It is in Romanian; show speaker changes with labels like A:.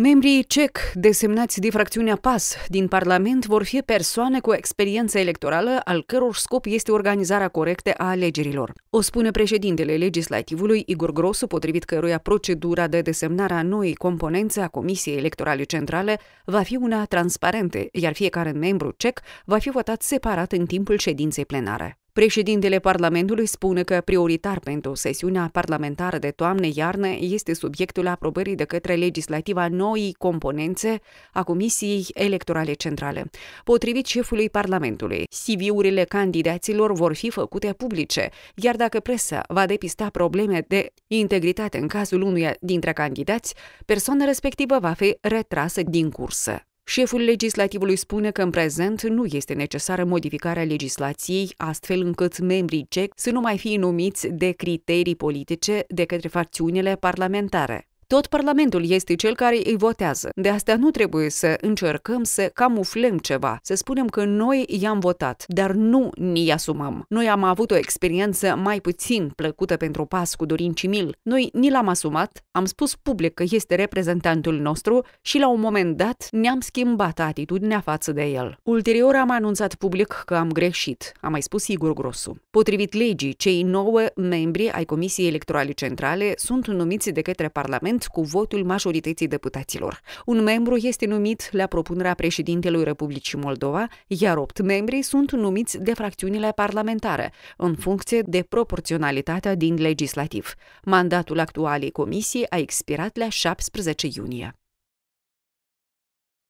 A: Membrii CEC desemnați de fracțiunea PAS din Parlament vor fi persoane cu experiență electorală al căror scop este organizarea corectă a alegerilor. O spune președintele legislativului Igor Grosu, potrivit căruia procedura de desemnare a noii componențe a Comisiei Electorale Centrale va fi una transparentă, iar fiecare membru CEC va fi votat separat în timpul ședinței plenare. Președintele Parlamentului spune că prioritar pentru sesiunea parlamentară de toamnă-iarnă este subiectul aprobării de către legislativa noii componențe a Comisiei Electorale Centrale. Potrivit șefului Parlamentului, CV-urile candidaților vor fi făcute publice, iar dacă presa va depista probleme de integritate în cazul unuia dintre candidați, persoana respectivă va fi retrasă din cursă. Șeful legislativului spune că în prezent nu este necesară modificarea legislației, astfel încât membrii CEC să nu mai fie numiți de criterii politice de către facțiunile parlamentare. Tot Parlamentul este cel care îi votează. De asta nu trebuie să încercăm să camuflăm ceva, să spunem că noi i-am votat, dar nu ni asumăm. Noi am avut o experiență mai puțin plăcută pentru pas cu Dorin Cimil. Noi ni l-am asumat, am spus public că este reprezentantul nostru și la un moment dat ne-am schimbat atitudinea față de el. Ulterior am anunțat public că am greșit, a mai spus Igor Grosu. Potrivit legii, cei nouă membri ai Comisiei Electorale Centrale sunt numiți de către Parlament Parlament cu votul majorității deputaților. Un membru este numit la propunerea președintelui Republicii Moldova, iar opt membri sunt numiți de fracțiunile parlamentare, în funcție de proporționalitatea din legislativ. Mandatul actualei comisii a expirat la 17 iunie.